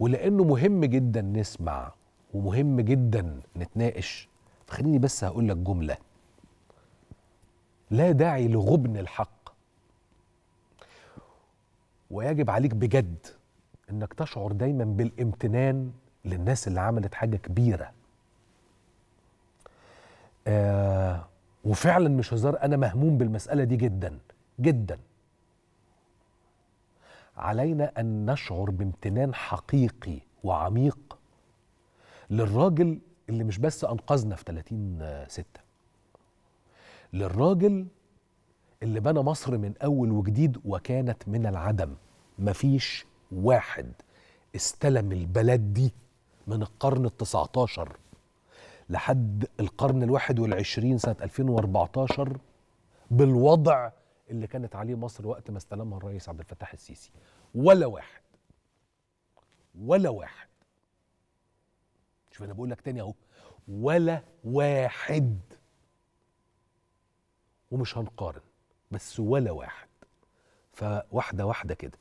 ولانه مهم جدا نسمع ومهم جدا نتناقش خليني بس هقول لك جمله لا داعي لغبن الحق ويجب عليك بجد انك تشعر دايما بالامتنان للناس اللي عملت حاجه كبيره آه وفعلا مش هزار انا مهموم بالمساله دي جدا جدا علينا ان نشعر بامتنان حقيقي وعميق للراجل اللي مش بس انقذنا في 30 آه، ستة للراجل اللي بنى مصر من اول وجديد وكانت من العدم مفيش واحد استلم البلد دي من القرن ال19 لحد القرن الواحد والعشرين سنة 2014 بالوضع اللي كانت عليه مصر وقت ما استلمها الرئيس عبد الفتاح السيسي ولا واحد ولا واحد شوف انا بقول لك تاني اهو ولا واحد ومش هنقارن بس ولا واحد فواحده واحده كده